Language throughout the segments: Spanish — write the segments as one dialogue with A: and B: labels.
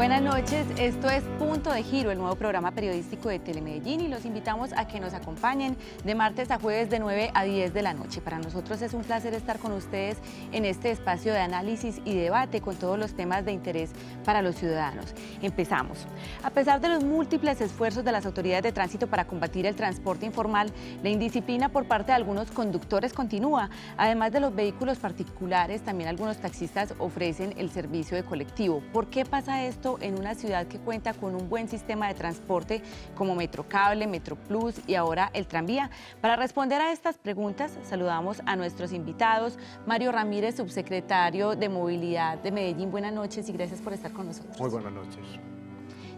A: Buenas noches, esto es Punto de Giro, el nuevo programa periodístico de Telemedellín y los invitamos a que nos acompañen de martes a jueves de 9 a 10 de la noche. Para nosotros es un placer estar con ustedes en este espacio de análisis y debate con todos los temas de interés para los ciudadanos. Empezamos. A pesar de los múltiples esfuerzos de las autoridades de tránsito para combatir el transporte informal, la indisciplina por parte de algunos conductores continúa. Además de los vehículos particulares, también algunos taxistas ofrecen el servicio de colectivo. ¿Por qué pasa esto en una ciudad que cuenta con un un buen sistema de transporte como Metrocable, Plus y ahora el tranvía? Para responder a estas preguntas, saludamos a nuestros invitados. Mario Ramírez, subsecretario de Movilidad de Medellín, buenas noches y gracias por estar con nosotros. Muy buenas noches.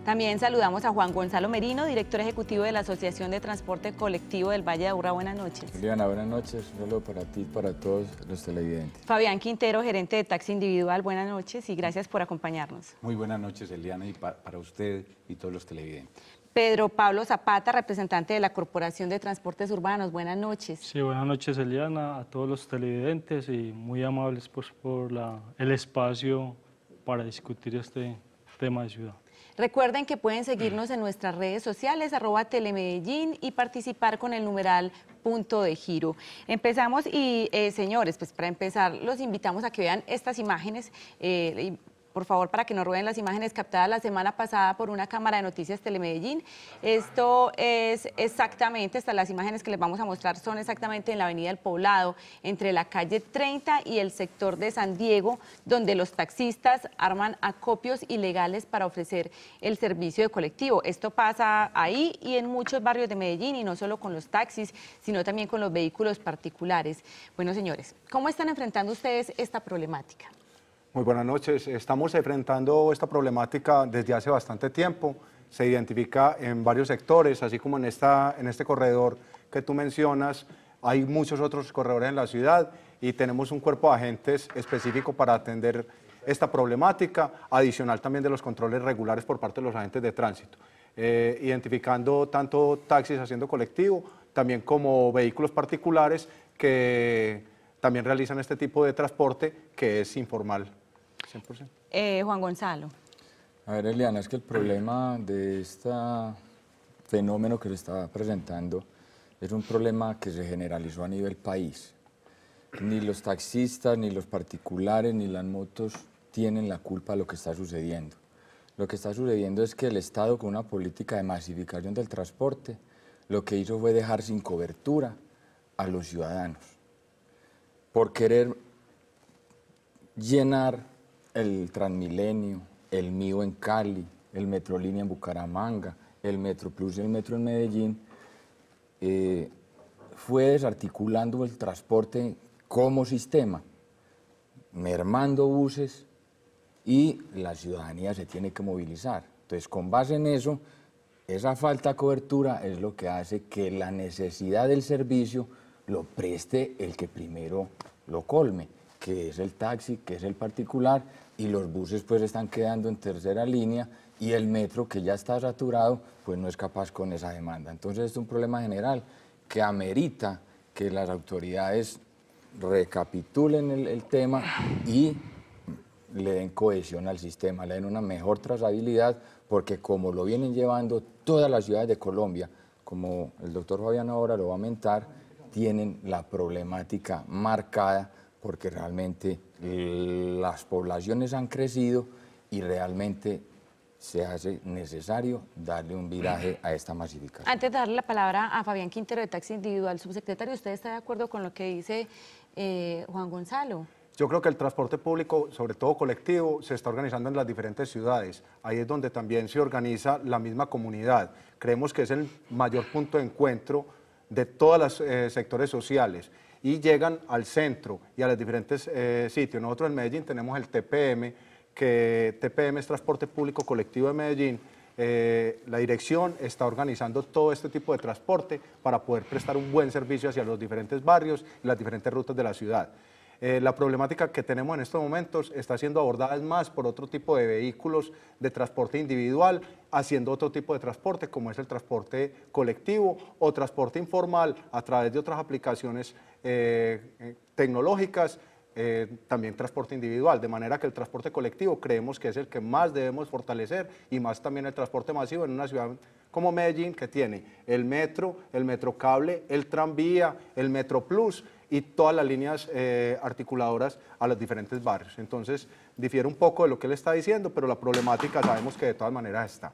A: También saludamos a Juan Gonzalo Merino, director ejecutivo de la Asociación de Transporte Colectivo del Valle de ura Buenas noches.
B: Eliana, buenas noches. solo para ti y para todos los televidentes.
A: Fabián Quintero, gerente de Taxi Individual. Buenas noches y gracias por acompañarnos.
B: Muy buenas noches, Eliana, y para usted y todos los
C: televidentes.
A: Pedro Pablo Zapata, representante de la Corporación de Transportes Urbanos. Buenas noches.
C: Sí, buenas noches, Eliana, a todos los televidentes y muy amables pues, por el espacio para discutir este tema de ciudad.
A: Recuerden que pueden mm. seguirnos en nuestras redes sociales, arroba telemedellín y participar con el numeral punto de giro. Empezamos y, eh, señores, pues para empezar, los invitamos a que vean estas imágenes. Eh, por favor, para que no rueden las imágenes captadas la semana pasada por una cámara de noticias Telemedellín. Esto es exactamente, estas las imágenes que les vamos a mostrar son exactamente en la avenida del Poblado, entre la calle 30 y el sector de San Diego, donde los taxistas arman acopios ilegales para ofrecer el servicio de colectivo. Esto pasa ahí y en muchos barrios de Medellín, y no solo con los taxis, sino también con los vehículos particulares. Bueno, señores, ¿cómo están enfrentando ustedes esta problemática?
D: Muy buenas noches. Estamos enfrentando esta problemática desde hace bastante tiempo. Se identifica en varios sectores, así como en, esta, en este corredor que tú mencionas. Hay muchos otros corredores en la ciudad y tenemos un cuerpo de agentes específico para atender esta problemática, adicional también de los controles regulares por parte de los agentes de tránsito, eh, identificando tanto taxis haciendo colectivo, también como vehículos particulares que también realizan este tipo de transporte que es informal.
A: Eh, Juan Gonzalo.
B: A ver, Eliana, es que el problema de este fenómeno que se está presentando es un problema que se generalizó a nivel país. Ni los taxistas, ni los particulares, ni las motos tienen la culpa de lo que está sucediendo. Lo que está sucediendo es que el Estado, con una política de masificación del transporte, lo que hizo fue dejar sin cobertura a los ciudadanos. Por querer llenar el Transmilenio, el Mío en Cali, el Metrolínea en Bucaramanga, el Metro Plus y el Metro en Medellín, eh, fue desarticulando el transporte como sistema, mermando buses y la ciudadanía se tiene que movilizar. Entonces, con base en eso, esa falta de cobertura es lo que hace que la necesidad del servicio lo preste el que primero lo colme que es el taxi, que es el particular, y los buses pues están quedando en tercera línea y el metro que ya está saturado pues no es capaz con esa demanda. Entonces es un problema general que amerita que las autoridades recapitulen el, tema y le den cohesión al sistema, le den una mejor trazabilidad, porque como lo vienen llevando todas las ciudades de Colombia, como el doctor Fabián ahora lo va a comentar, tienen la problemática marcada porque realmente eh, las poblaciones han crecido y realmente se hace necesario darle un viraje a esta masificación.
A: Antes de darle la palabra a Fabián Quintero de Taxi Individual, subsecretario, ¿usted está de acuerdo con lo que dice eh, Juan Gonzalo?
B: Yo creo que el transporte público, sobre
D: todo colectivo, se está organizando en las diferentes ciudades. Ahí es donde también se organiza la misma comunidad. Creemos que es el mayor punto de encuentro de todos los eh, sectores sociales y llegan al centro y a los diferentes eh, sitios. Nosotros en Medellín tenemos el TPM, que TPM es Transporte Público Colectivo de Medellín. Eh, la dirección está organizando todo este tipo de transporte para poder prestar un buen servicio hacia los diferentes barrios y las diferentes rutas de la ciudad. Eh, la problemática que tenemos en estos momentos está siendo abordada más por otro tipo de vehículos de transporte individual, haciendo otro tipo de transporte como es el transporte colectivo o transporte informal a través de otras aplicaciones eh, eh, tecnológicas. también transporte individual, de manera que el transporte colectivo creemos que es el que más debemos fortalecer y más también el transporte masivo en una ciudad como Medellín que tiene el metro, el metro cable, el tranvía, el metro plus, y todas las líneas eh, articuladoras a los diferentes barrios. Entonces, difiere un poco de lo que él está diciendo, pero la problemática sabemos que de todas maneras está.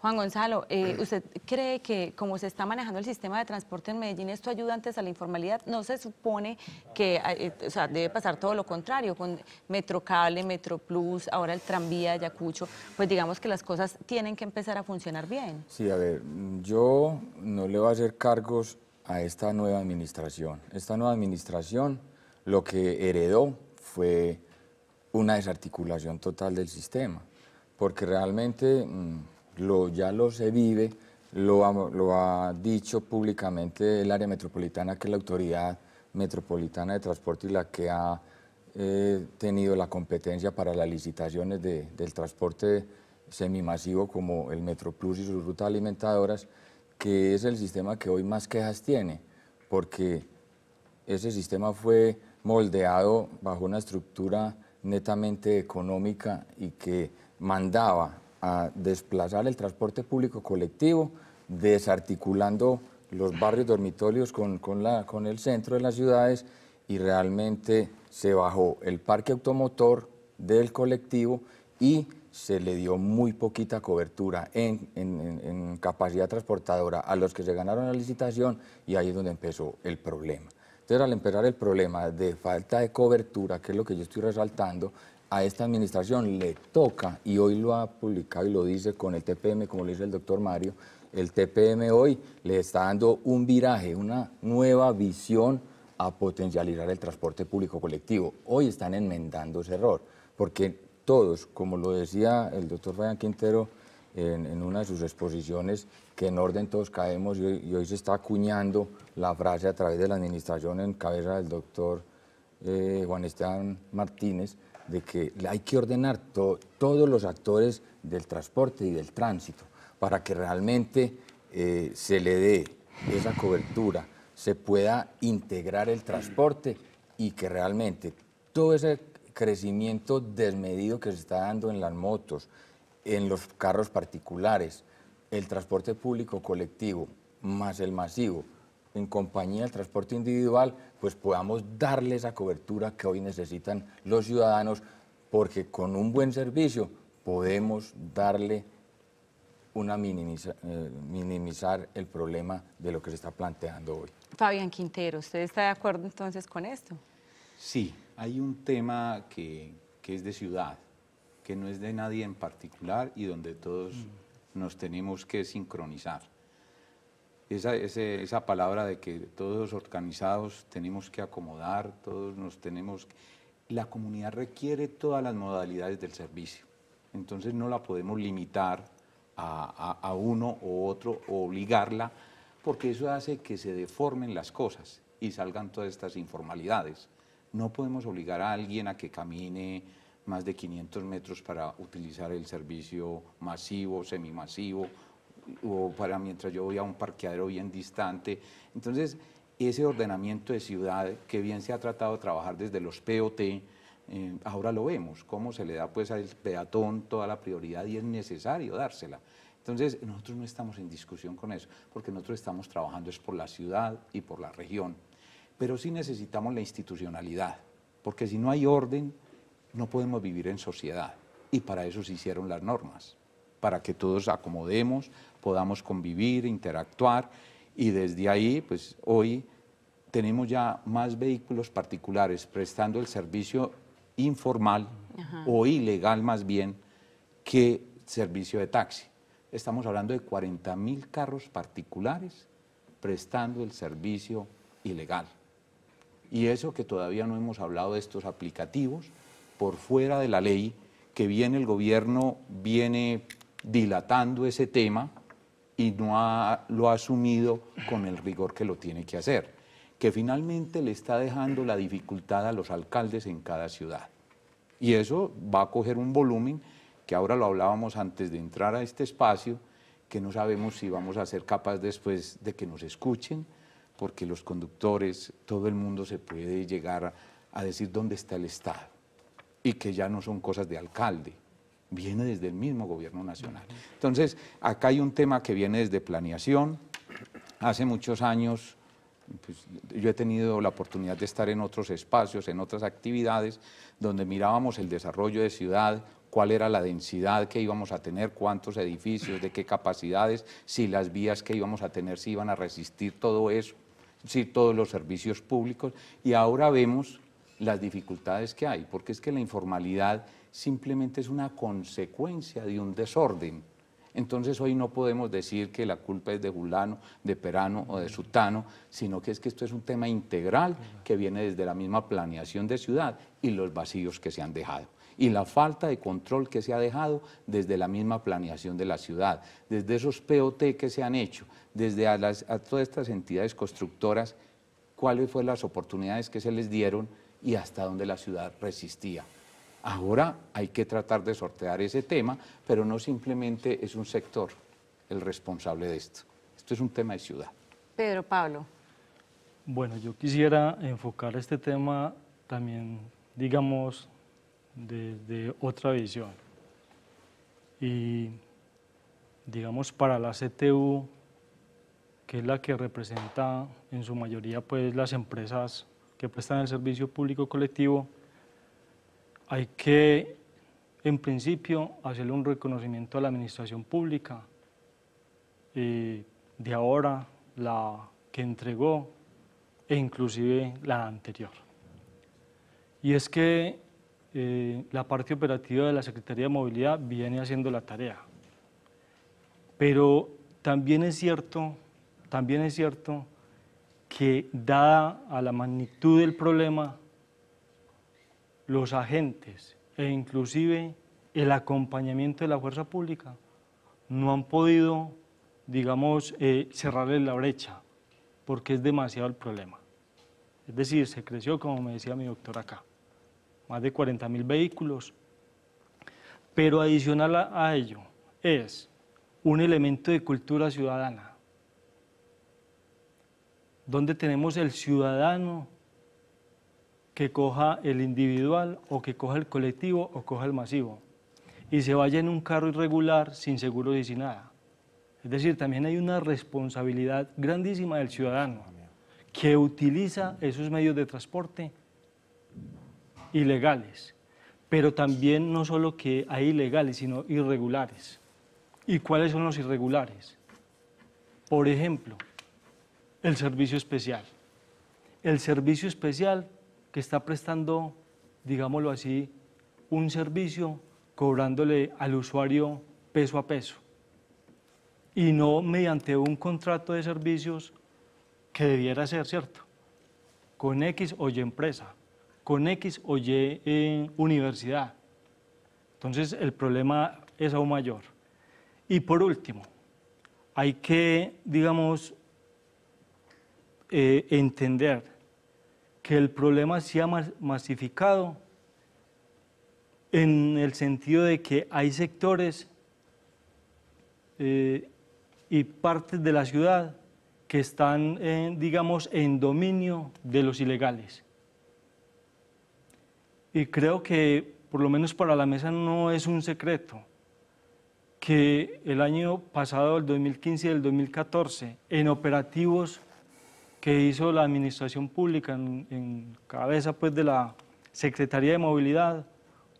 A: Juan Gonzalo, eh, mm. ¿usted cree que como se está manejando el sistema de transporte en Medellín, esto ayuda antes a la informalidad? ¿No se supone que eh, debe pasar todo lo contrario con Metrocable, Metroplus, ahora el tranvía de Ayacucho? Pues digamos que las cosas tienen que empezar a funcionar bien.
B: Sí, a ver, yo no le voy a hacer cargos a esta nueva administración. Esta nueva administración lo que heredó fue una desarticulación total del sistema, porque realmente mm, lo, ya lo se vive, lo ha, dicho públicamente el área metropolitana, que es la autoridad metropolitana de transporte y la que ha eh, tenido la competencia para las licitaciones del transporte semimasivo como el Plus y sus rutas alimentadoras, que es el sistema que hoy más quejas tiene, porque ese sistema fue moldeado bajo una estructura netamente económica y que mandaba a desplazar el transporte público colectivo, desarticulando los barrios dormitorios con, la, con el centro de las ciudades y realmente se bajó el parque automotor del colectivo y se le dio muy poquita cobertura en, capacidad transportadora a los que se ganaron la licitación y ahí es donde empezó el problema. Entonces, al empezar el problema de falta de cobertura, que es lo que yo estoy resaltando, a esta administración le toca, y hoy lo ha publicado y lo dice con el TPM, como lo dice el doctor Mario, el TPM hoy le está dando un viraje, una nueva visión a potencializar el transporte público colectivo. Hoy están enmendando ese error, porque todos, como lo decía el doctor ryan Quintero en, una de sus exposiciones, que en orden todos caemos y hoy, se está acuñando la frase a través de la administración en cabeza del doctor eh, Juan Esteban Martínez, de que hay que ordenar todos los actores del transporte y del tránsito para que realmente eh, se le dé esa cobertura, se pueda integrar el transporte y que realmente todo ese crecimiento desmedido que se está dando en las motos, en los carros particulares, el transporte público colectivo, más el masivo, en compañía del transporte individual, pues podamos darle esa cobertura que hoy necesitan los ciudadanos, porque con un buen servicio podemos darle una eh, minimizar el problema de lo que se está planteando hoy.
A: Fabián Quintero, ¿usted está de acuerdo entonces con esto?
B: Sí, hay un tema que, es de
E: ciudad, que no es de nadie en particular y donde todos mm. nos tenemos que sincronizar. Esa, esa, palabra de que todos organizados tenemos que acomodar, todos nos tenemos... La comunidad requiere todas las modalidades del servicio, entonces no la podemos limitar a, a uno o otro o obligarla, porque eso hace que se deformen las cosas y salgan todas estas informalidades. No podemos obligar a alguien a que camine más de 500 metros para utilizar el servicio masivo, semimasivo, o para mientras yo voy a un parqueadero bien distante. Entonces, ese ordenamiento de ciudad que bien se ha tratado de trabajar desde los POT, eh, ahora lo vemos, cómo se le da pues al peatón toda la prioridad y es necesario dársela. Entonces, nosotros no estamos en discusión con eso, porque nosotros estamos trabajando es por la ciudad y por la región pero sí necesitamos la institucionalidad, porque si no hay orden, no podemos vivir en sociedad. Y para eso se hicieron las normas, para que todos acomodemos, podamos convivir, interactuar, y desde ahí, pues hoy tenemos ya más vehículos particulares prestando el servicio informal o ilegal más bien que servicio de taxi. Estamos hablando de 40 mil carros particulares prestando el servicio ilegal. Y eso que todavía no hemos hablado de estos aplicativos por fuera de la ley, que viene el gobierno viene dilatando ese tema y no lo ha asumido con el rigor que lo tiene que hacer, que finalmente le está dejando la dificultad a los alcaldes en cada ciudad. Y eso va a coger un volumen que ahora lo hablábamos antes de entrar a este espacio, que no sabemos si vamos a ser capaces después de que nos escuchen, porque los conductores, todo el mundo se puede llegar a, decir dónde está el Estado y que ya no son cosas de alcalde, viene desde el mismo gobierno nacional. Entonces, acá hay un tema que viene desde planeación. Hace muchos años pues, yo he tenido la oportunidad de estar en otros espacios, en otras actividades, donde mirábamos el desarrollo de ciudad, cuál era la densidad que íbamos a tener, cuántos edificios, de qué capacidades, si las vías que íbamos a tener, si iban a resistir todo eso sí, todos los servicios públicos, y ahora vemos las dificultades que hay, porque es que la informalidad simplemente es una consecuencia de un desorden. Entonces hoy no podemos decir que la culpa es de Gulano, de Perano o de Sutano, sino que es que esto es un tema integral que viene desde la misma planeación de ciudad y los vacíos que se han dejado y la falta de control que se ha dejado desde la misma planeación de la ciudad, desde esos POT que se han hecho, desde las, todas estas entidades constructoras, cuáles fueron las oportunidades que se les dieron y hasta dónde la ciudad resistía. Ahora hay que tratar de sortear ese tema, pero no simplemente es un sector el responsable de esto. Esto es un tema de ciudad.
A: Pedro Pablo.
C: Bueno, yo quisiera enfocar este tema también, digamos, desde otra visión. Y digamos para la CTU, que es la que representa en su mayoría pues, las empresas que prestan el servicio público colectivo, hay que en principio hacerle un reconocimiento a la administración pública eh, de ahora, la que entregó e inclusive la anterior. Y es que eh, la parte operativa de la Secretaría de Movilidad viene haciendo la tarea. Pero también es cierto, también es cierto que dada a la magnitud del problema, los agentes e inclusive el acompañamiento de la fuerza pública no han podido, digamos, eh, cerrarle la brecha, porque es demasiado el problema. Es decir, se creció, como me decía mi doctor acá más de 40.000 vehículos. Pero adicional a, ello es un elemento de cultura ciudadana, donde tenemos el ciudadano que coja el individual o que coja el colectivo o coja el masivo y se vaya en un carro irregular sin seguro y sin nada. Es decir, también hay una responsabilidad grandísima del ciudadano que utiliza esos medios de transporte ilegales, pero también no solo que hay ilegales, sino irregulares. ¿Y cuáles son los irregulares? Por ejemplo, el servicio especial. El servicio especial que está prestando, digámoslo así, un servicio cobrándole al usuario peso a peso y no mediante un contrato de servicios que debiera ser, ¿cierto? Con X o Y empresa con X o Y en eh, universidad. Entonces el problema es aún mayor. Y por último, hay que, digamos, eh, entender que el problema se ha masificado en el sentido de que hay sectores eh, y partes de la ciudad que están, digamos, en dominio de los ilegales y creo que por lo menos para la mesa no es un secreto que el año pasado, el 2015 y el 2014, en operativos que hizo la administración pública en, cabeza pues, de la Secretaría de Movilidad,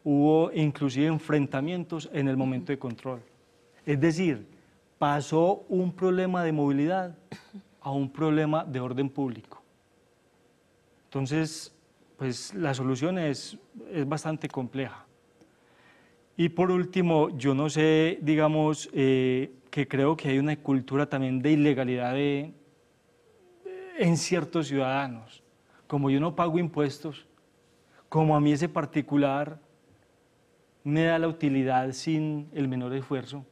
C: hubo inclusive enfrentamientos en el momento de control. Es decir, pasó un problema de movilidad a un problema de orden público. Entonces, pues la solución es, bastante compleja. Y por último, yo no sé, digamos, eh, que creo que hay una cultura también de ilegalidad eh, en ciertos ciudadanos. Como yo no pago impuestos, como a mí ese particular me da la utilidad sin el menor esfuerzo,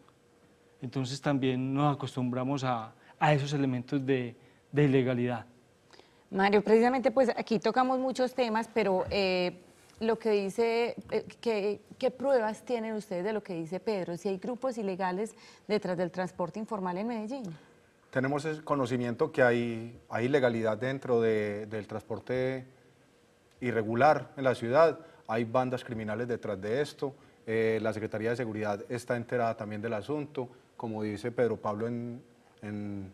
C: entonces también nos acostumbramos a, esos elementos de ilegalidad.
A: Mario, precisamente pues aquí tocamos muchos temas, pero eh, lo que dice, eh, ¿qué, pruebas tienen ustedes de lo que dice Pedro? Si hay grupos ilegales detrás del transporte informal en Medellín.
D: Tenemos conocimiento que hay, hay ilegalidad dentro del transporte irregular en la ciudad, hay bandas criminales detrás de esto, eh, la Secretaría de Seguridad está enterada también del asunto, como dice Pedro Pablo en, en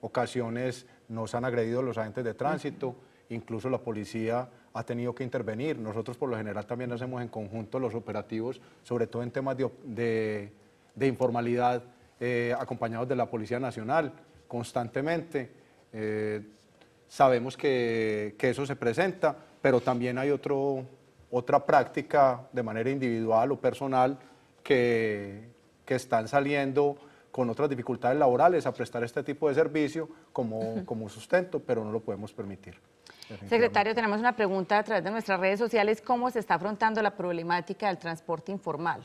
D: ocasiones nos han agredido los agentes de tránsito, incluso la policía ha tenido que intervenir. Nosotros por lo general también hacemos en conjunto los operativos, sobre todo en temas de, informalidad, eh, acompañados de la Policía Nacional constantemente. Eh, sabemos que, eso se presenta, pero también hay otra práctica de manera individual o personal que están saliendo con otras dificultades laborales a prestar este tipo de servicio como, como sustento, pero no lo podemos permitir. Secretario,
A: tenemos una pregunta a través de nuestras redes sociales. ¿Cómo se está afrontando la problemática del transporte informal?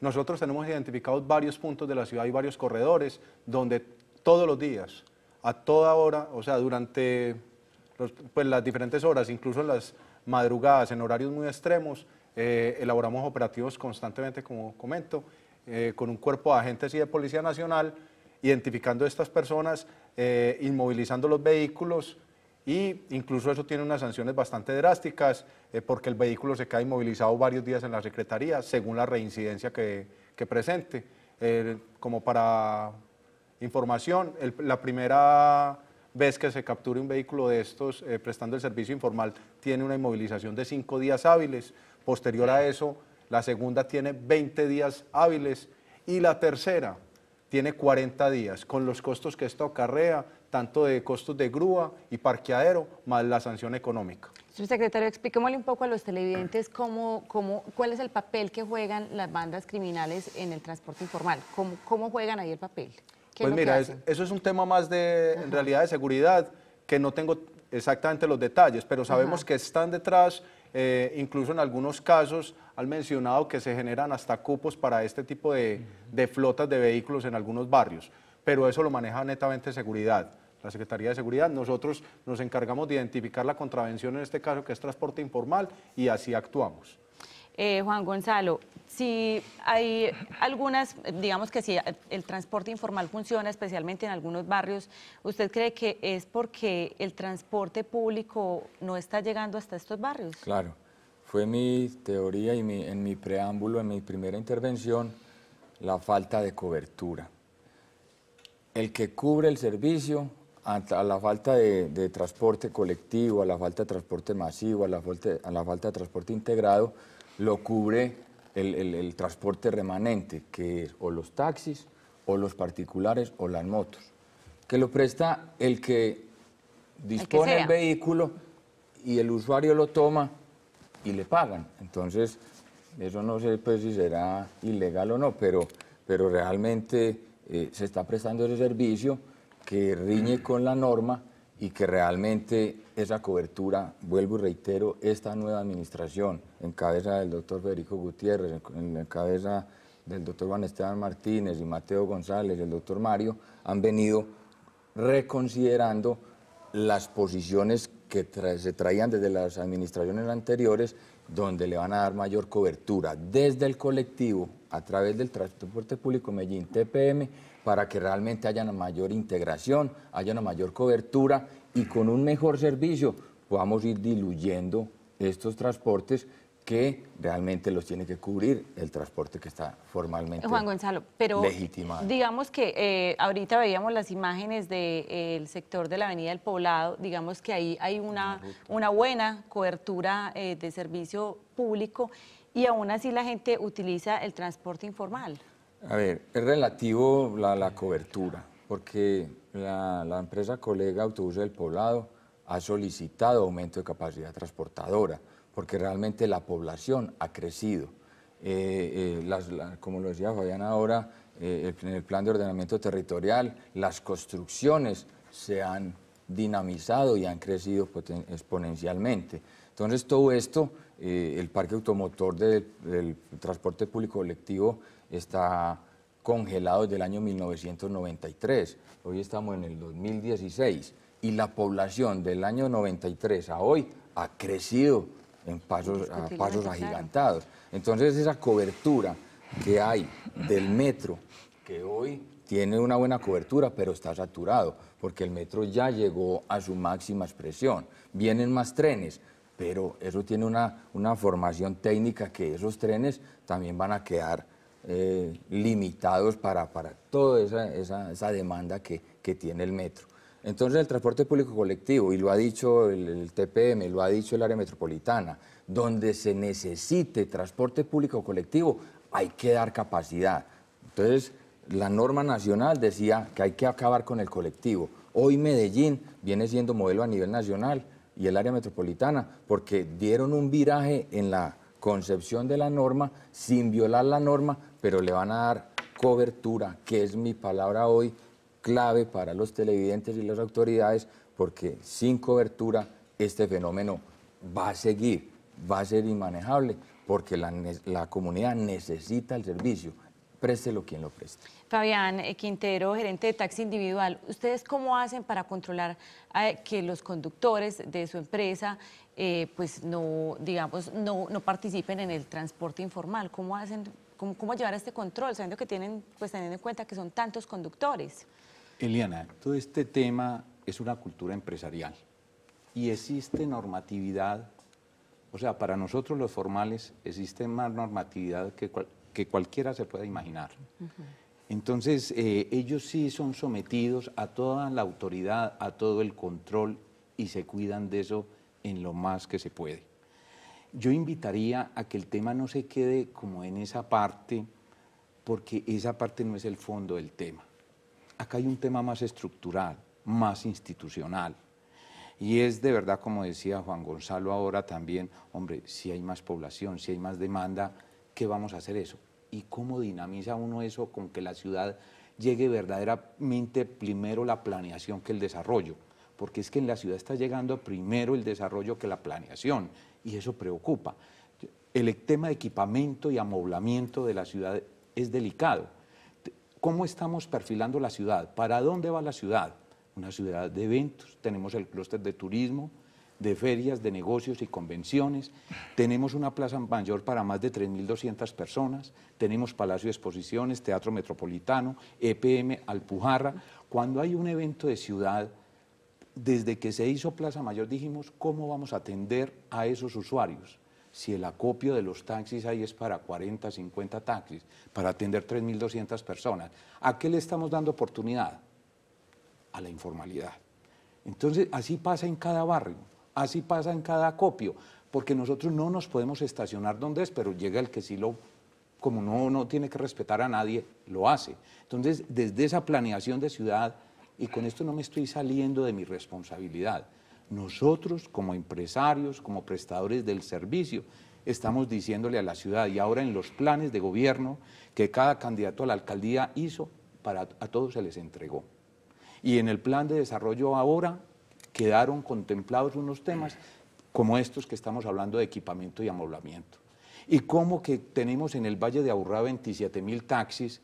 D: Nosotros tenemos identificados varios puntos de la ciudad y varios corredores donde todos los días, a toda hora, o sea, durante pues, las diferentes horas, incluso en las madrugadas, en horarios muy extremos, eh, elaboramos operativos constantemente, como comento, eh, con un cuerpo de agentes y de Policía Nacional, identificando a estas personas, eh, inmovilizando los vehículos y incluso eso tiene unas sanciones bastante drásticas eh, porque el vehículo se queda inmovilizado varios días en la Secretaría según la reincidencia que, presente. como para información, la primera vez que se capture un vehículo de estos prestando el servicio informal tiene una inmovilización de cinco días hábiles. Posterior a eso la segunda tiene 20 días hábiles y la tercera tiene 40 días, con los costos que esto acarrea, tanto de costos de grúa y parqueadero, más la sanción económica.
A: Señor secretario, expliquémosle un poco a los televidentes cuál es el papel que juegan las bandas criminales en el transporte informal, cómo, cómo juegan ahí el papel. Pues mira,
D: eso es un tema más de, realidad, de seguridad, que no tengo exactamente los detalles, pero sabemos que están detrás eh, incluso en algunos casos han mencionado que se generan hasta cupos para este tipo de, de flotas de vehículos en algunos barrios, pero eso lo maneja netamente seguridad la Secretaría de Seguridad. Nosotros nos encargamos de identificar la contravención, en este caso que es transporte informal, y así actuamos.
A: Eh, Juan Gonzalo, si hay algunas, digamos que si el transporte informal funciona, especialmente en algunos barrios, ¿usted cree que es porque el transporte público no está llegando hasta estos barrios?
B: Claro, fue mi teoría y en mi preámbulo, en mi primera intervención, la falta de cobertura. El que cubre el servicio a la falta de, transporte colectivo, a la falta de transporte masivo, a la falta, a la falta de transporte integrado, lo cubre el, transporte remanente, que es o los taxis, o los particulares, o las motos, que lo presta el que dispone el, vehículo y el usuario lo toma y le pagan. Entonces, eso no sé pues, si será ilegal o no, pero, pero realmente eh, se está prestando ese servicio que riñe con la norma y que realmente esa cobertura, vuelvo y reitero, esta nueva administración, en cabeza del doctor Federico Gutiérrez, en cabeza del doctor Juan Esteban Martínez y Mateo González y el doctor Mario, han venido reconsiderando las posiciones que se traían desde las administraciones anteriores, donde le van a dar mayor cobertura desde el colectivo a través del transporte público Medellín TPM para que realmente haya una mayor integración, haya una mayor cobertura y con un mejor servicio podamos ir diluyendo estos transportes que realmente los tiene que cubrir el transporte que está formalmente Juan Gonzalo,
A: pero legitimado. digamos que eh, ahorita veíamos las imágenes del eh, sector de la Avenida del Poblado, digamos que ahí hay una, una buena cobertura eh, de servicio público y aún así la gente utiliza el transporte informal.
B: A ver, es relativo la, la cobertura, porque la, empresa colega Autobús del Poblado ha solicitado aumento de capacidad transportadora, porque realmente la población ha crecido. Eh, eh, como lo decía Fabián ahora, en eh, el plan de ordenamiento territorial, las construcciones se han dinamizado y han crecido exponencialmente. Entonces, todo esto, el parque automotor del transporte público colectivo está congelados del año 1993. Hoy estamos en el 2016 y la población del año 93 a hoy ha crecido en pasos, a pasos agigantados. Entonces esa cobertura que hay del metro, que hoy tiene una buena cobertura, pero está saturado, porque el metro ya llegó a su máxima expresión. Vienen más trenes, pero eso tiene una, una formación técnica que esos trenes también van a quedar eh, limitados para, para toda esa, esa, demanda que, tiene el metro. Entonces el transporte público colectivo, y lo ha dicho el TPM, lo ha dicho el área metropolitana, donde se necesite transporte público colectivo hay que dar capacidad. Entonces la norma nacional decía que hay que acabar con el colectivo. Hoy Medellín viene siendo modelo a nivel nacional y el área metropolitana porque dieron un viraje en la concepción de la norma sin violar la norma, pero le van a dar cobertura, que es mi palabra hoy clave para los televidentes y las autoridades, porque sin cobertura este fenómeno va a seguir, va a ser inmanejable, porque la, comunidad necesita el servicio, préstelo quien lo preste.
A: Fabián eh, Quintero, gerente de taxi individual, ¿ustedes cómo hacen para controlar eh, que los conductores de su empresa eh, pues no, digamos, no, no participen en el transporte informal? ¿Cómo hacen ¿Cómo, llevar este control, sabiendo que tienen, pues teniendo en cuenta que son tantos conductores?
E: Eliana, todo este tema es una cultura empresarial y existe normatividad, o sea, para nosotros los formales existe más normatividad que, cualquiera se pueda imaginar. Entonces, eh, ellos sí son sometidos a toda la autoridad, a todo el control y se cuidan de eso en lo más que se puede yo invitaría a que el tema no se quede como en esa parte, porque esa parte no es el fondo del tema. Acá hay un tema más estructural, más institucional. Y es de verdad, como decía Juan Gonzalo ahora también, hombre, si hay más población, si hay más demanda, ¿qué vamos a hacer eso? ¿Y cómo dinamiza uno eso con que la ciudad llegue verdaderamente primero la planeación que el desarrollo? Porque es que en la ciudad está llegando primero el desarrollo que la planeación y eso preocupa. El tema de equipamiento y amoblamiento de la ciudad es delicado. ¿Cómo estamos perfilando la ciudad? ¿Para dónde va la ciudad? Una ciudad de eventos, tenemos el clúster de turismo, de ferias, de negocios y convenciones. Tenemos una plaza mayor para más de 3.200 personas. Tenemos Palacio de Exposiciones, Teatro Metropolitano, EPM, Alpujarra. Cuando hay un evento de ciudad, desde que se hizo Plaza Mayor dijimos, ¿cómo vamos a atender a esos usuarios? Si el acopio de los taxis ahí es para 40, 50 taxis, para atender 3.200 personas, ¿a qué le estamos dando oportunidad? A la informalidad. Entonces, así pasa en cada barrio, así pasa en cada acopio, porque nosotros no nos podemos estacionar donde es, pero llega el que sí lo como no, no tiene que respetar a nadie, lo hace. Entonces, desde esa planeación de ciudad, y con esto no me estoy saliendo de mi responsabilidad. Nosotros como empresarios, como prestadores del servicio, estamos diciéndole a la ciudad y ahora en los planes de gobierno que cada candidato a la alcaldía hizo, para a todos se les entregó. Y en el plan de desarrollo ahora quedaron contemplados unos temas como estos que estamos hablando de equipamiento y amoblamiento. Y como que tenemos en el Valle de Aburrá 27 mil taxis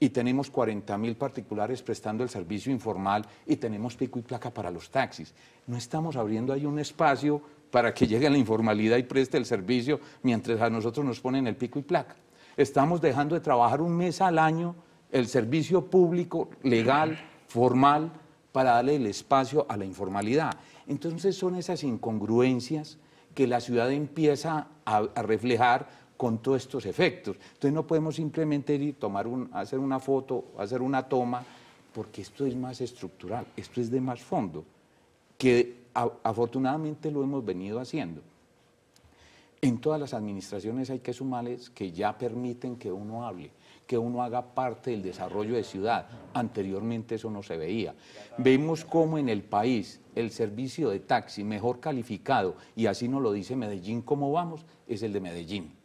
E: y tenemos 40 mil particulares prestando el servicio informal y tenemos pico y placa para los taxis. No estamos abriendo ahí un espacio para que llegue la informalidad y preste el servicio mientras a nosotros nos ponen el pico y placa. Estamos dejando de trabajar un mes al año el servicio público, legal, formal, para darle el espacio a la informalidad. Entonces son esas incongruencias que la ciudad empieza a reflejar con todos estos efectos. Entonces no podemos simplemente ir a tomar un, hacer una foto, hacer una toma, porque esto es más estructural, esto es de más fondo, que afortunadamente lo hemos venido haciendo. En todas las administraciones hay que sumarles que ya permiten que uno hable, que uno haga parte del desarrollo de ciudad. Anteriormente eso no se veía. Vemos cómo en el país el servicio de taxi mejor calificado, y así nos lo dice Medellín, cómo vamos, es el de Medellín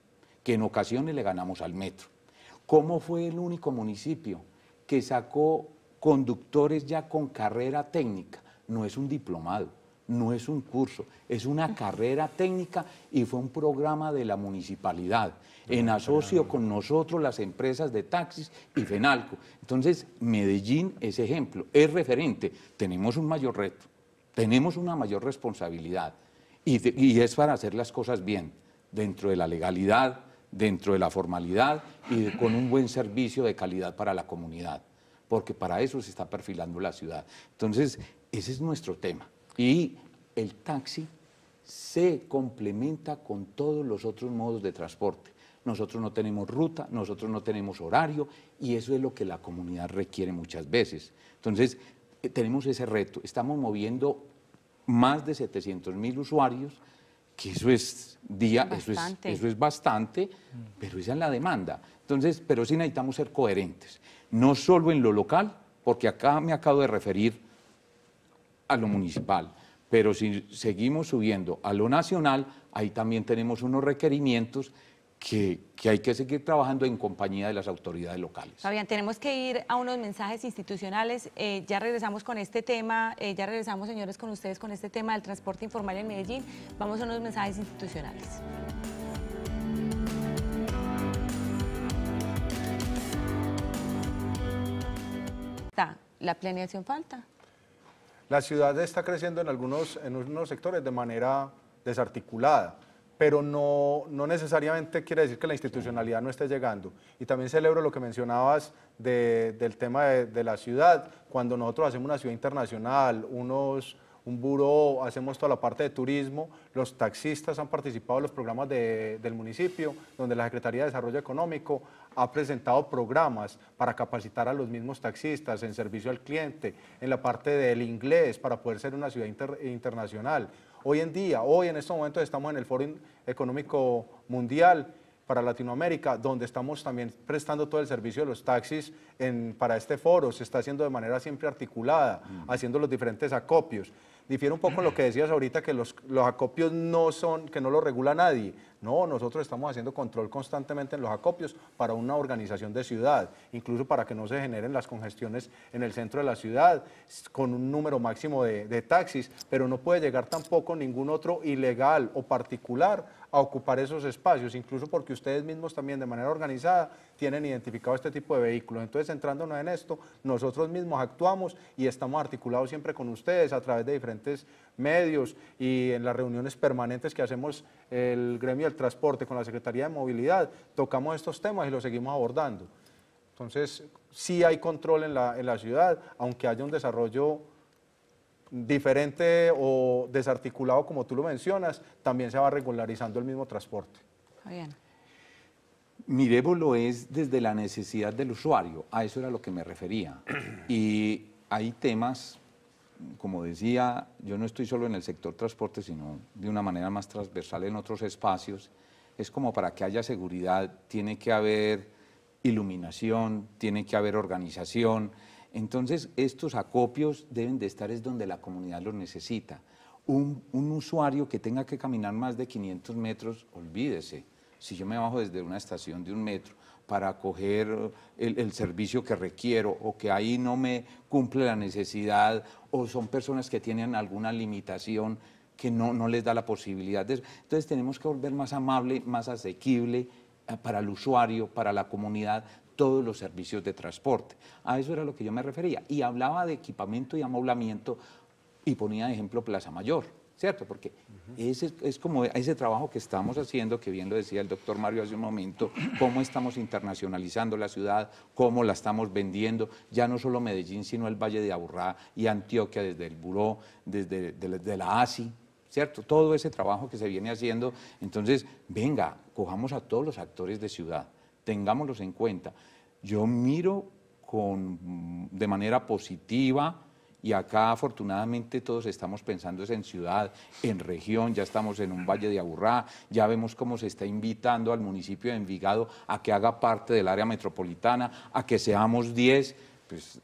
E: que en ocasiones le ganamos al metro. ¿Cómo fue el único municipio que sacó conductores ya con carrera técnica? No es un diplomado, no es un curso, es una carrera técnica y fue un programa de la municipalidad, en asocio con nosotros las empresas de taxis y FENALCO. Entonces, Medellín es ejemplo, es referente, tenemos un mayor reto, tenemos una mayor responsabilidad y, es para hacer las cosas bien, dentro de la legalidad, dentro de la formalidad y con un buen servicio de calidad para la comunidad, porque para eso se está perfilando la ciudad. Entonces, ese es nuestro tema. Y el taxi se complementa con todos los otros modos de transporte. Nosotros no tenemos ruta, nosotros no tenemos horario y eso es lo que la comunidad requiere muchas veces. Entonces, eh, tenemos ese reto. Estamos moviendo más de 700 mil usuarios que eso es día, eso es, eso es, bastante, pero esa es la demanda. Entonces, pero sí necesitamos ser coherentes, no solo en lo local, porque acá me acabo de referir a lo municipal, pero si seguimos subiendo a lo nacional, ahí también tenemos unos requerimientos que, hay que seguir trabajando en compañía de las autoridades locales.
A: Fabián, tenemos que ir a unos mensajes institucionales. Eh, ya regresamos con este tema, eh, ya regresamos, señores, con ustedes con este tema del transporte informal en Medellín. Vamos a unos mensajes institucionales. ¿La planeación falta?
D: La ciudad está creciendo en algunos, en unos sectores de manera desarticulada pero no, necesariamente quiere decir que la institucionalidad no esté llegando. Y también celebro lo que mencionabas del tema de, la ciudad, cuando nosotros hacemos una ciudad internacional, un buró, hacemos toda la parte de turismo, los taxistas han participado en los programas del municipio, donde la Secretaría de Desarrollo Económico ha presentado programas para capacitar a los mismos taxistas en servicio al cliente, en la parte del inglés, para poder ser una ciudad internacional hoy en día, hoy en estos momentos estamos en el Foro Económico Mundial para Latinoamérica, donde estamos también prestando todo el servicio de los taxis para este foro, se está haciendo de manera siempre articulada, mm. haciendo los diferentes acopios difiere un poco lo que decías ahorita, que los, acopios no son, que no lo regula nadie. No, nosotros estamos haciendo control constantemente en los acopios para una organización de ciudad, incluso para que no se generen las congestiones en el centro de la ciudad con un número máximo de, de taxis, pero no puede llegar tampoco ningún otro ilegal o particular a ocupar esos espacios, incluso porque ustedes mismos también de manera organizada tienen identificado este tipo de vehículos. Entonces, centrándonos en esto, nosotros mismos actuamos y estamos articulados siempre con ustedes a través de diferentes medios y en las reuniones permanentes que hacemos el gremio del transporte con la Secretaría de Movilidad, tocamos estos temas y los seguimos abordando. Entonces, sí hay control en la, en la ciudad, aunque haya un desarrollo diferente o desarticulado, como tú lo mencionas, también se va regularizando el mismo transporte.
A: Bien.
E: lo es desde la necesidad del usuario, a eso era lo que me refería. Y hay temas, como decía, yo no estoy solo en el sector transporte, sino de una manera más transversal en otros espacios. Es como para que haya seguridad, tiene que haber iluminación, tiene que haber organización, entonces, estos acopios deben de estar es donde la comunidad los necesita. Un, usuario que tenga que caminar más de 500 metros, olvídese. Si yo me bajo desde una estación de un metro para coger el, servicio que requiero o que ahí no me cumple la necesidad o son personas que tienen alguna limitación que no, no les da la posibilidad de eso. Entonces tenemos que volver más amable, más asequible eh, para el usuario, para la comunidad, todos los servicios de transporte. A eso era lo que yo me refería. Y hablaba de equipamiento y amoblamiento y ponía de ejemplo Plaza Mayor, ¿cierto? Porque ese es como ese trabajo que estamos haciendo, que bien lo decía el doctor Mario hace un momento, cómo estamos internacionalizando la ciudad, cómo la estamos vendiendo, ya no solo Medellín, sino el Valle de Aburrá y Antioquia, desde el Buró, desde la ASI, ¿cierto? Todo ese trabajo que se viene haciendo. Entonces, venga, cojamos a todos los actores de ciudad tengámoslos en cuenta. Yo miro con, mm, de manera positiva y acá afortunadamente todos estamos pensando en ciudad, en región, ya estamos en un valle de Aburrá, ya vemos cómo se está invitando al municipio de Envigado a que haga parte del área metropolitana, a que seamos 10. Pues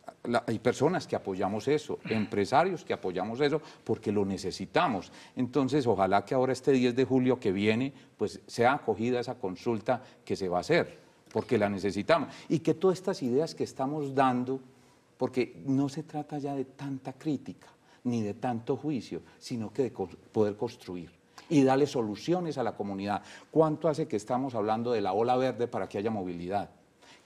E: hay personas que apoyamos eso, empresarios que apoyamos eso, porque lo necesitamos. Entonces, ojalá que ahora este 10 de julio que viene, pues sea acogida esa consulta que se va a hacer porque la necesitamos. Y que todas estas ideas que estamos dando, porque no se trata ya de tanta crítica ni de tanto juicio, sino que de poder construir y darle soluciones a la comunidad. ¿Cuánto hace que estamos hablando de la ola verde para que haya movilidad?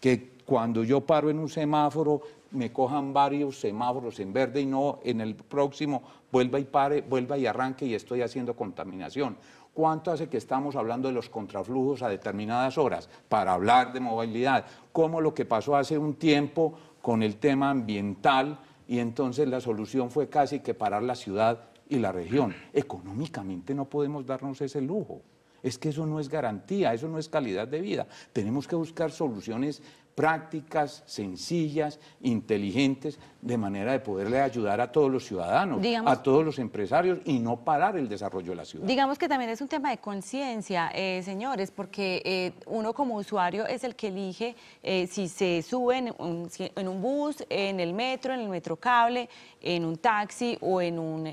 E: Que cuando yo paro en un semáforo, me cojan varios semáforos en verde y no en el próximo vuelva y pare, vuelva y arranque y estoy haciendo contaminación. ¿Cuánto hace que estamos hablando de los contraflujos a determinadas horas para hablar de movilidad? Como lo que pasó hace un tiempo con el tema ambiental y entonces la solución fue casi que parar la ciudad y la región. Económicamente no podemos darnos ese lujo. Es que eso no es garantía, eso no es calidad de vida. Tenemos que buscar soluciones prácticas, sencillas, inteligentes, de manera de poderle ayudar a todos los ciudadanos, a todos los empresarios y no parar el desarrollo de la ciudad.
A: Digamos que también es un tema de conciencia, eh, señores, porque eh, uno como usuario es el que elige eh, si se sube en un, bus, en el metro, en el metro cable en un taxi o en un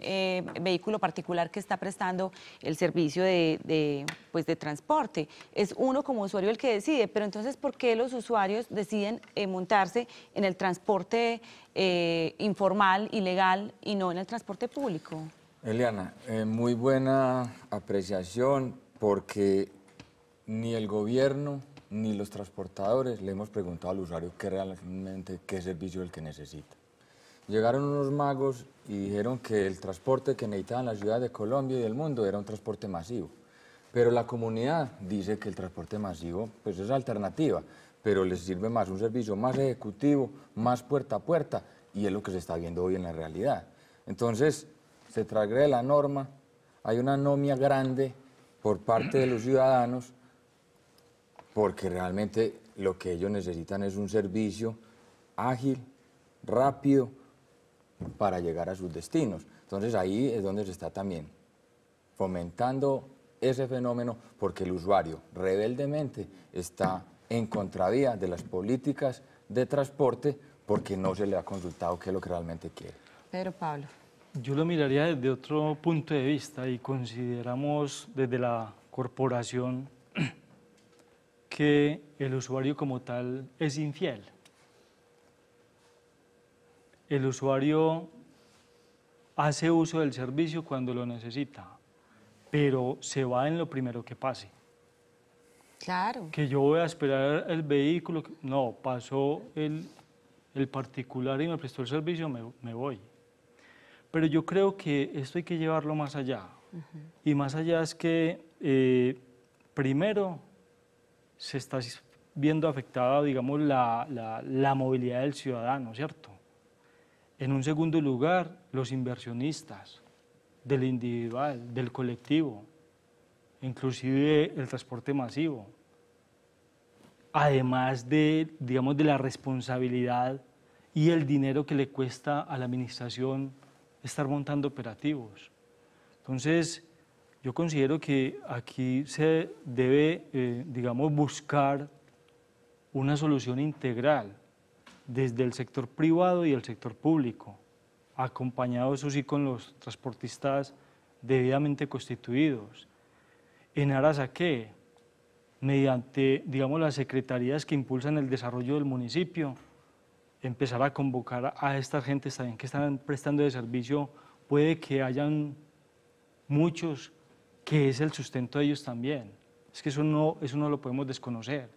A: vehículo particular que está prestando el servicio de, pues, de transporte. Es uno como usuario el que decide, pero entonces, ¿por qué los usuarios deciden eh, montarse en el transporte eh, informal, ilegal y no en el transporte público.
B: Eliana, eh, muy buena apreciación porque ni el gobierno ni los transportadores le hemos preguntado al usuario qué realmente, qué servicio es el que necesita. Llegaron unos magos y dijeron que el transporte que necesitaban las ciudades de Colombia y del mundo era un transporte masivo. Pero la comunidad dice que el transporte masivo pues, es alternativa pero les sirve más un servicio más ejecutivo, más puerta a puerta, y es lo que se está viendo hoy en la realidad. Entonces, se trasgrede la norma, hay una anomia grande por parte de los ciudadanos, porque realmente lo que ellos necesitan es un servicio ágil, rápido, para llegar a sus destinos. Entonces ahí es donde se está también fomentando ese fenómeno porque el usuario rebeldemente está en contravía de las políticas de transporte porque no se le ha consultado qué es lo que realmente
C: quiere. Pero Pablo. Yo lo miraría desde otro punto de vista y consideramos desde la corporación que el usuario como tal es infiel. El usuario hace uso del servicio cuando lo necesita, pero se va en lo primero que pase. Claro. Que yo voy a esperar el vehículo. No, pasó el, el particular y me prestó el servicio, me, me, voy. Pero yo creo que esto hay que llevarlo más allá. Y más allá es que, eh, primero, se está viendo afectada, digamos, la, la movilidad del ciudadano, ¿cierto? En un segundo lugar, los inversionistas, del individual, del colectivo inclusive el transporte masivo, además de, digamos, de la responsabilidad y el dinero que le cuesta a la administración estar montando operativos. Entonces, yo considero que aquí se debe, eh, digamos, buscar una solución integral desde el sector privado y el sector público, acompañado eso sí con los transportistas debidamente constituidos, en aras a Mediante, digamos, las secretarías que impulsan el desarrollo del municipio, empezar a convocar a estas gentes también que están prestando de servicio, puede que hayan muchos que es el sustento de ellos también. Es que eso no, eso no lo podemos desconocer.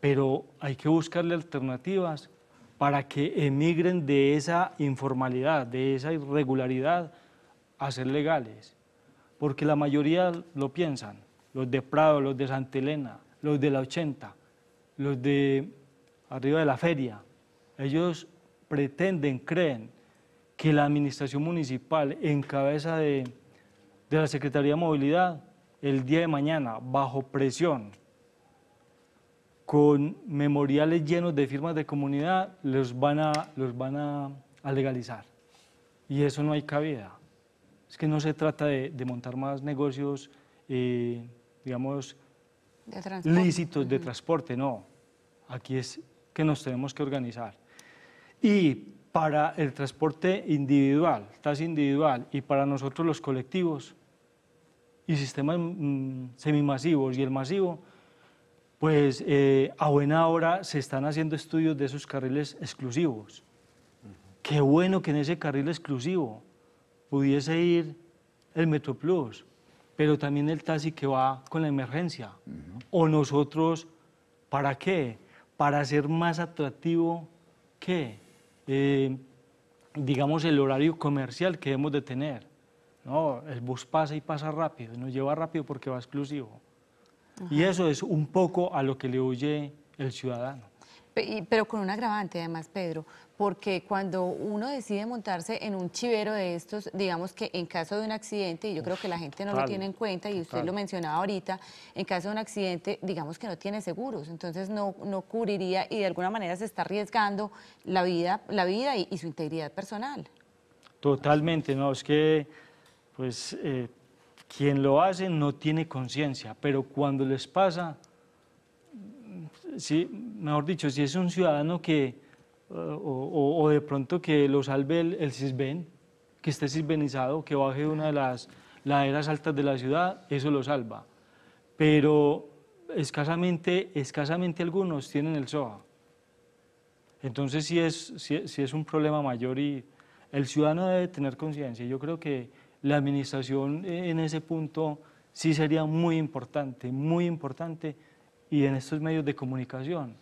C: Pero hay que buscarle alternativas para que emigren de esa informalidad, de esa irregularidad a ser legales porque la mayoría lo piensan, los de Prado, los de Santa Elena, los de la 80, los de arriba de la feria. Ellos pretenden, creen que la administración municipal en cabeza de, la Secretaría de Movilidad el día de mañana, bajo presión, con memoriales llenos de firmas de comunidad, los van a, los van a legalizar. Y eso no hay cabida. Es que no se trata de, montar más negocios, eh, digamos,
A: lícitos
C: de transporte, no. Aquí es que nos tenemos que organizar. Y para el transporte individual, tasa individual, y para nosotros los colectivos y sistemas mm, semimasivos y el masivo, pues eh, a buena hora se están haciendo estudios de esos carriles exclusivos. Qué bueno que en ese carril exclusivo pudiese ir el metro plus pero también el taxi que va con la emergencia. O nosotros, ¿para qué? Para ser más atractivo que, eh, digamos, el horario comercial que hemos de tener. No, el bus pasa y pasa rápido, nos lleva rápido porque va exclusivo. Y eso es un poco a lo que le oye el ciudadano.
A: Pero con un agravante, además, Pedro, porque cuando uno decide montarse en un chivero de estos, digamos que en caso de un accidente, y yo creo que la gente no lo tiene en cuenta, y usted lo mencionaba ahorita, en caso de un accidente, digamos que no tiene seguros, entonces no, no cubriría y de alguna manera se está arriesgando la vida, la vida y, su integridad personal.
C: Totalmente, no, es que pues eh, quien lo hace no tiene conciencia, pero cuando les pasa, mm, sí, mejor dicho, si es un ciudadano que eh, o, de pronto que lo salve el, Cisben, que esté cisbenizado, que baje de una de las laderas altas de la ciudad, eso lo salva. Pero escasamente, escasamente algunos tienen el SOA. Entonces si es, sí es un problema mayor y el ciudadano debe tener conciencia. Yo creo que la administración en ese punto sí sería muy importante, muy importante, y en estos medios de comunicación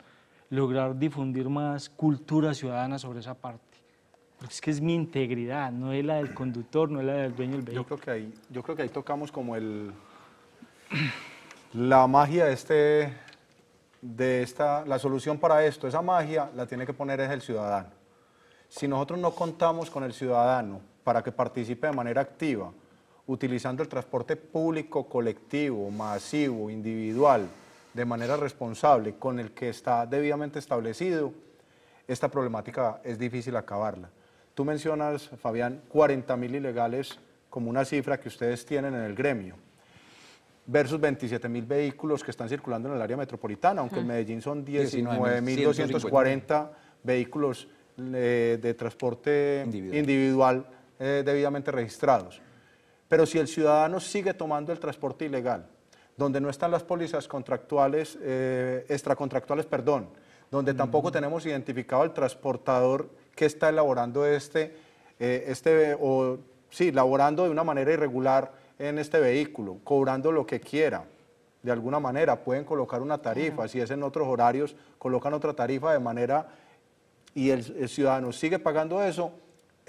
C: lograr difundir más cultura ciudadana sobre esa parte. Porque es que es mi integridad, no es la del conductor, no es la del dueño del vehículo. Yo creo que ahí, yo creo que ahí tocamos como el, la magia de, este,
D: de esta, la solución para esto, esa magia la tiene que poner es el ciudadano. Si nosotros no contamos con el ciudadano para que participe de manera activa, utilizando el transporte público, colectivo, masivo, individual, de manera responsable, con el que está debidamente establecido, esta problemática es difícil acabarla. Tú mencionas, Fabián, 40 mil ilegales como una cifra que ustedes tienen en el gremio, versus 27 mil vehículos que están circulando en el área metropolitana, aunque en Medellín son 19 mil 240 vehículos eh, de transporte individual, eh, debidamente registrados. Pero si el ciudadano sigue tomando el transporte ilegal, donde no están las pólizas contractuales, eh, extracontractuales, perdón, donde tampoco tenemos identificado al transportador que está elaborando este, eh, este o sí, laborando de una manera irregular en este vehículo, cobrando lo que quiera. De alguna manera pueden colocar una tarifa, si es en otros horarios, colocan otra tarifa de manera y el ciudadano sigue pagando eso,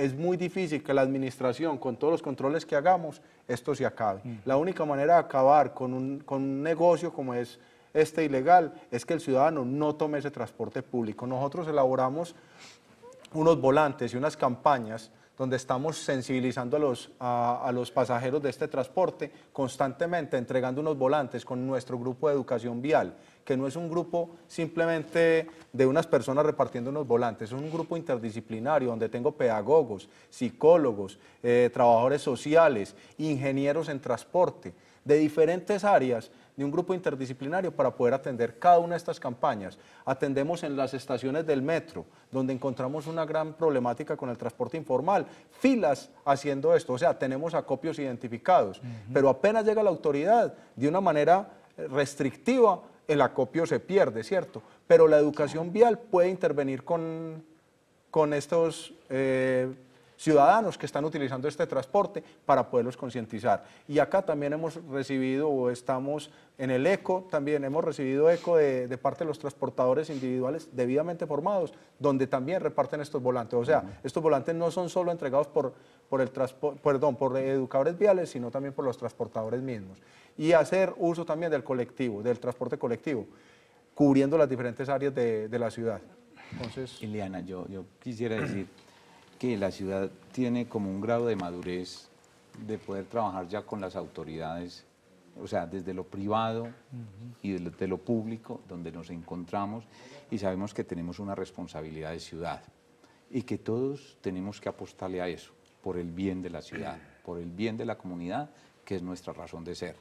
D: es muy difícil que la administración, con todos los controles que hagamos, esto se acabe. Mm. La única manera de acabar con un, con un negocio como es este ilegal es que el ciudadano no tome ese transporte público. Nosotros elaboramos unos volantes y unas campañas donde estamos sensibilizando a los, a, los pasajeros de este transporte constantemente, entregando unos volantes con nuestro grupo de educación vial, que no es un grupo simplemente de unas personas repartiendo unos volantes, es un grupo interdisciplinario donde tengo pedagogos, psicólogos, eh, trabajadores sociales, ingenieros en transporte de diferentes áreas de un grupo interdisciplinario para poder atender cada una de estas campañas. Atendemos en las estaciones del metro, donde encontramos una gran problemática con el transporte informal, filas haciendo esto, o sea, tenemos acopios identificados, pero apenas llega la autoridad, de una manera restrictiva, el acopio se pierde, ¿cierto? Pero la educación vial puede intervenir con, con estos... Eh, ciudadanos que están utilizando este transporte para poderlos concientizar. Y acá también hemos recibido o estamos en el ECO, también hemos recibido ECO de, parte de los transportadores individuales debidamente formados, donde también reparten estos volantes. O sea, estos volantes no son solo entregados por, por, el perdón, por educadores viales, sino también por los transportadores mismos. Y hacer uso también del colectivo, del transporte colectivo, cubriendo las diferentes áreas de, de la ciudad. Entonces... Ileana,
E: yo, yo quisiera decir que la ciudad tiene como un grado de madurez de poder trabajar ya con las autoridades, o sea, desde lo privado y desde lo público, donde nos encontramos, y sabemos que tenemos una responsabilidad de ciudad y que todos tenemos que apostarle a eso, por el bien de la ciudad, por el bien de la comunidad, que es nuestra razón de ser.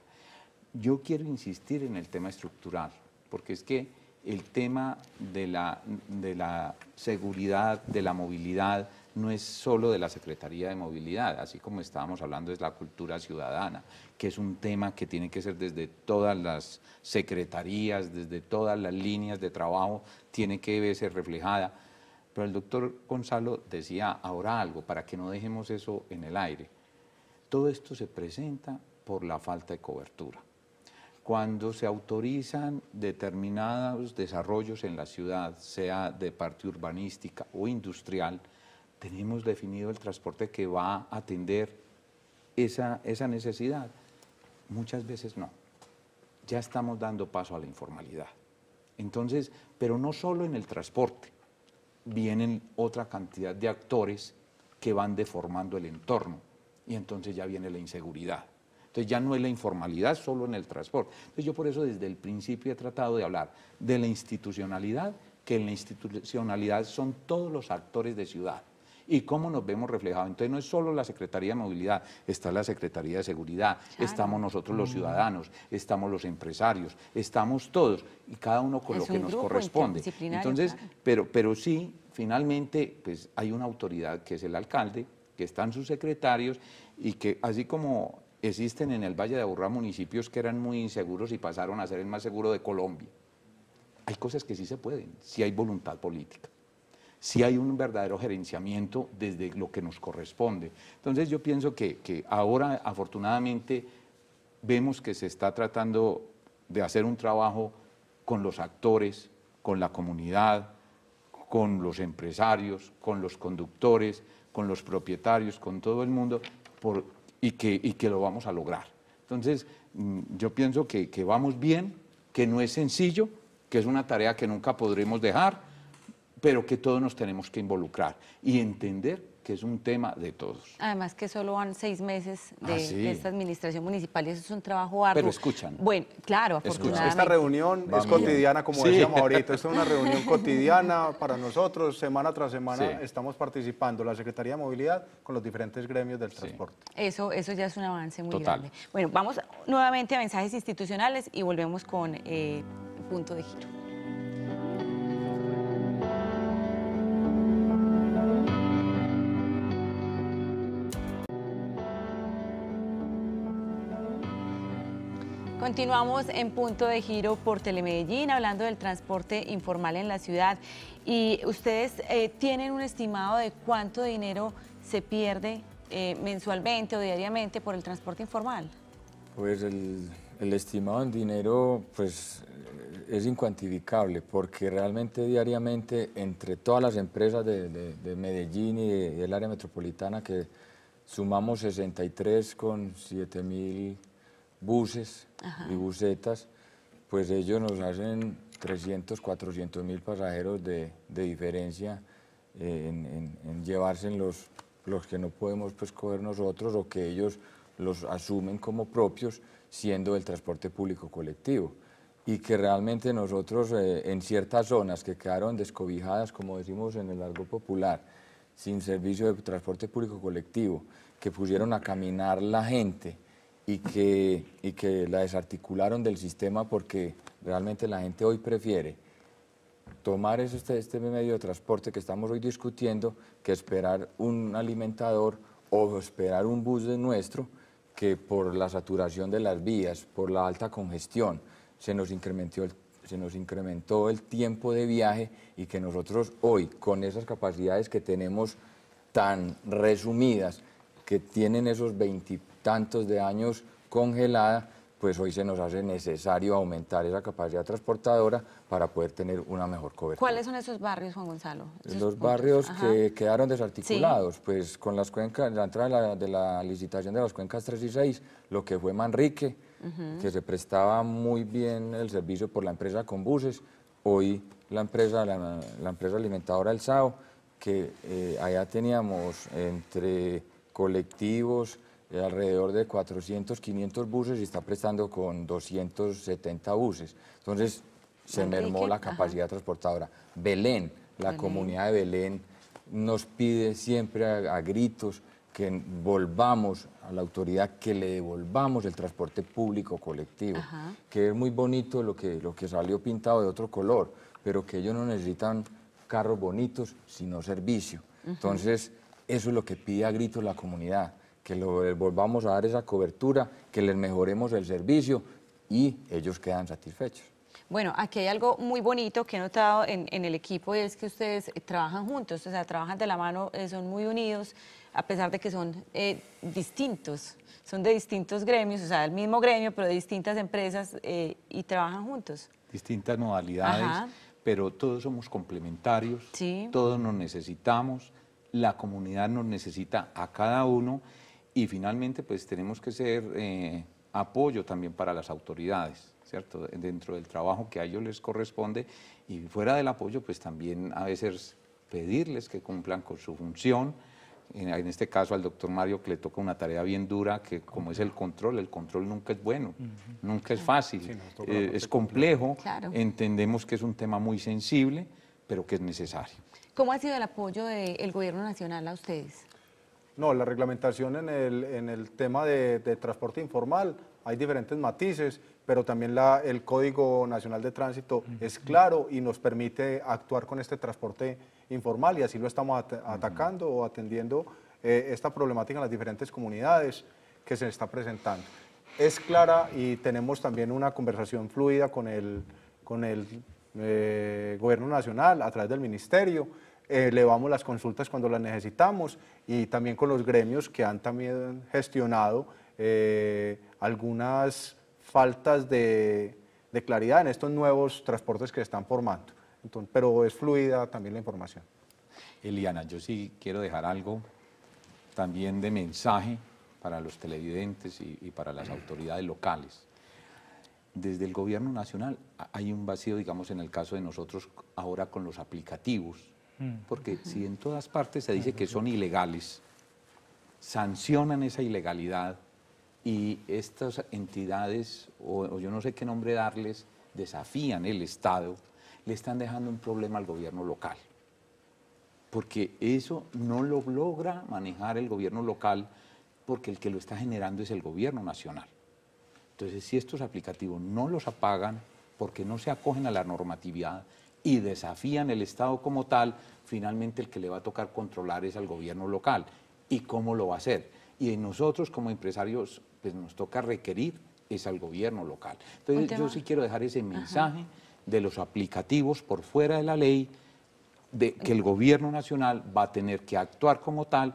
E: Yo quiero insistir en el tema estructural, porque es que el tema de la, de la seguridad, de la movilidad, no es solo de la Secretaría de Movilidad, así como estábamos hablando es la cultura ciudadana, que es un tema que tiene que ser desde todas las secretarías, desde todas las líneas de trabajo, tiene que ser reflejada. Pero el doctor Gonzalo decía ahora algo, para que no dejemos eso en el aire. Todo esto se presenta por la falta de cobertura. Cuando se autorizan determinados desarrollos en la ciudad, sea de parte urbanística o industrial, tenemos definido el transporte que va a atender esa, necesidad. Muchas veces no. Ya estamos dando paso a la informalidad. Entonces, pero no solo en el transporte, vienen otra cantidad de actores que van deformando el entorno y entonces ya viene la inseguridad. Entonces ya no es la informalidad solo en el transporte. Entonces yo por eso desde el principio he tratado de hablar de la institucionalidad, que en la institucionalidad son todos los actores de ciudad y cómo nos vemos reflejados. Entonces no es solo la Secretaría de Movilidad, está la Secretaría de Seguridad, estamos nosotros los mm. ciudadanos, estamos los empresarios, estamos todos y cada uno con lo que nos corresponde. Entonces, pero, pero sí, finalmente, pues hay una autoridad que es el alcalde, que están sus secretarios y que así como existen en el Valle de Aburrá municipios que eran muy inseguros y pasaron a ser el más seguro de Colombia. Hay cosas que sí se pueden, si hay voluntad política si hay un verdadero gerenciamiento desde lo que nos corresponde. Entonces yo pienso que, ahora afortunadamente vemos que se está tratando de hacer un trabajo con los actores, con la comunidad, con los empresarios, con los conductores, con los propietarios, con todo el mundo, y, que, lo vamos a lograr. Entonces, mm, yo pienso que vamos bien, que no es sencillo, que es una tarea que nunca podremos dejar, pero que todos nos tenemos que involucrar y entender que es un tema de todos.
A: Además que solo van seis meses ah, de, esta administración municipal y eso es un trabajo arduo. Pero escuchan. Bueno, claro, afortunadamente. Esta
E: reunión es cotidiana, como decíamos
D: ahorita, esta es una reunión cotidiana para nosotros, semana tras semana estamos participando la Secretaría de Movilidad con los diferentes gremios del transporte.
A: Eso, eso ya es un avance muy grande. Bueno, vamos nuevamente a mensajes institucionales y volvemos con el eh, punto de giro. Continuamos en punto de giro por Telemedellín, hablando del transporte informal en la ciudad. ¿Y ustedes eh, tienen un estimado de cuánto dinero se pierde eh, mensualmente o diariamente por el transporte informal?
B: Pues el, estimado en dinero pues, eh, es incuantificable porque realmente diariamente entre todas las empresas de, Medellín y del área metropolitana que sumamos 63 con 7 mil buses y busetas, pues ellos nos hacen 300, 400 mil pasajeros de, diferencia eh, en, llevarse los, que no podemos pues, coger nosotros o que ellos los asumen como propios siendo el transporte público colectivo y que realmente nosotros eh, en ciertas zonas que quedaron descobijadas, como decimos en el largo popular, sin servicio de transporte público colectivo, que pusieron a caminar la gente, y que, y que la desarticularon del sistema porque realmente la gente hoy prefiere tomar este, este medio de transporte que estamos hoy discutiendo que esperar un alimentador o esperar un bus de nuestro que por la saturación de las vías, por la alta congestión, se nos incrementó el, se nos incrementó el tiempo de viaje y que nosotros hoy, con esas capacidades que tenemos tan resumidas, que tienen esos 20 tantos de años congelada, pues hoy se nos hace necesario aumentar esa capacidad transportadora para poder tener una mejor cobertura.
A: ¿Cuáles son esos barrios, Juan Gonzalo?
B: Los barrios que quedaron desarticulados, pues con las cuencas, la entrada de la, licitación de las cuencas 3 y 6, lo que fue Manrique, que se prestaba muy bien el servicio por la empresa con buses, hoy la empresa, la, empresa alimentadora El SAO, que eh, allá teníamos entre colectivos, alrededor de 400, 500 buses y está prestando con 270 buses. Entonces, se mermó la capacidad transportadora. Belén, la comunidad de Belén nos pide siempre a, gritos que volvamos a la autoridad, que le devolvamos el transporte público colectivo, que es muy bonito lo que, lo que salió pintado de otro color, pero que ellos no necesitan carros bonitos, sino servicio. Entonces, eso es lo que pide a gritos la comunidad que les volvamos a dar esa cobertura, que les mejoremos el servicio y ellos quedan satisfechos.
A: Bueno, aquí hay algo muy bonito que he notado en, el equipo y es que ustedes eh, trabajan juntos, o sea, trabajan de la mano, eh, son muy unidos, a pesar de que son eh, distintos, son de distintos gremios, o sea, del mismo gremio, pero de distintas empresas y trabajan juntos.
E: Distintas modalidades, pero todos somos complementarios, todos nos necesitamos, la comunidad nos necesita a cada uno y finalmente, pues tenemos que ser eh, apoyo también para las autoridades, ¿cierto? Dentro del trabajo que a ellos les corresponde y fuera del apoyo, pues también a veces pedirles que cumplan con su función. En este caso al doctor Mario que le toca una tarea bien dura, que como es el control, el control nunca es bueno, nunca es fácil, eh, es complejo, entendemos que es un tema muy sensible, pero que es necesario.
A: ¿Cómo ha sido el apoyo del gobierno nacional a ustedes?
D: No, la reglamentación en el, tema de, transporte informal hay diferentes matices, pero también el Código Nacional de Tránsito es claro y nos permite actuar con este transporte informal y así lo estamos atacando o atendiendo eh, esta problemática en las diferentes comunidades que se está presentando. Es clara y tenemos también una conversación fluida con el, con el eh, Gobierno Nacional a través del Ministerio eh, elevamos las consultas cuando las necesitamos y también con los gremios que han también gestionado eh, algunas faltas de, claridad en estos nuevos transportes que están formando. pero es fluida también la información.
E: Eliana, yo sí quiero dejar algo también de mensaje para los televidentes y para las autoridades locales. Desde el gobierno nacional hay un vacío, digamos, en el caso de nosotros ahora con los aplicativos Mm. Porque si en todas partes se dice que son ilegales, sancionan esa ilegalidad y estas entidades, o, yo no sé qué nombre darles, desafían el Estado, le están dejando un problema al gobierno local. Porque eso no lo logra manejar el gobierno local porque el que lo está generando es el gobierno nacional. Entonces, si estos aplicativos no los apagan porque no se acogen a la normatividad, y desafían el Estado como tal, finalmente el que le va a tocar controlar es al gobierno local. ¿Y cómo lo va a hacer? Y nosotros como empresarios pues nos toca requerir es al gobierno local. Entonces yo sí quiero dejar ese mensaje de los aplicativos por fuera de la ley, de que el gobierno nacional va a tener que actuar como tal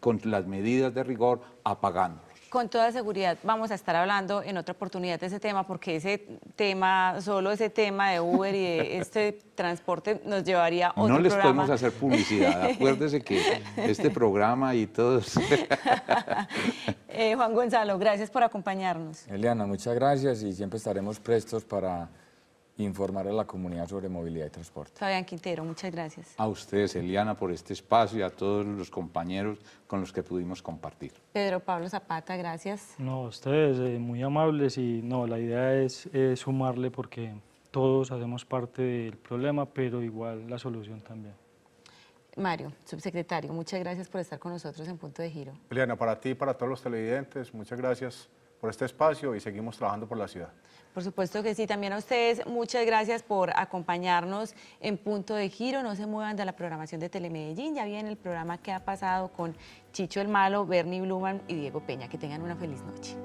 E: con las medidas de rigor apagando.
A: Con toda seguridad vamos a estar hablando en otra oportunidad de ese tema porque ese tema, solo ese tema de Uber y de este transporte nos llevaría a otro No les podemos hacer publicidad, acuérdese que este
B: programa y todos...
A: eh, Juan Gonzalo, gracias por acompañarnos.
B: Eliana, muchas gracias y siempre estaremos prestos para informar a la comunidad sobre movilidad y transporte.
A: Fabián Quintero, muchas gracias.
B: A ustedes, Eliana, por este espacio y a todos los compañeros
E: con los que pudimos compartir.
A: Pedro Pablo Zapata, gracias.
C: No, ustedes eh, muy amables y no, la idea es sumarle porque todos hacemos parte del problema, pero igual la solución también.
A: Mario, subsecretario, muchas gracias por estar con nosotros en Punto de Giro.
D: Eliana, para ti y para todos los televidentes, muchas gracias por este espacio y seguimos trabajando por la ciudad.
A: Por supuesto que sí, también a ustedes muchas gracias por acompañarnos en Punto de Giro, no se muevan de la programación de Telemedellín, ya viene el programa que ha pasado con Chicho el Malo, Bernie Bluman y Diego Peña, que tengan una feliz noche.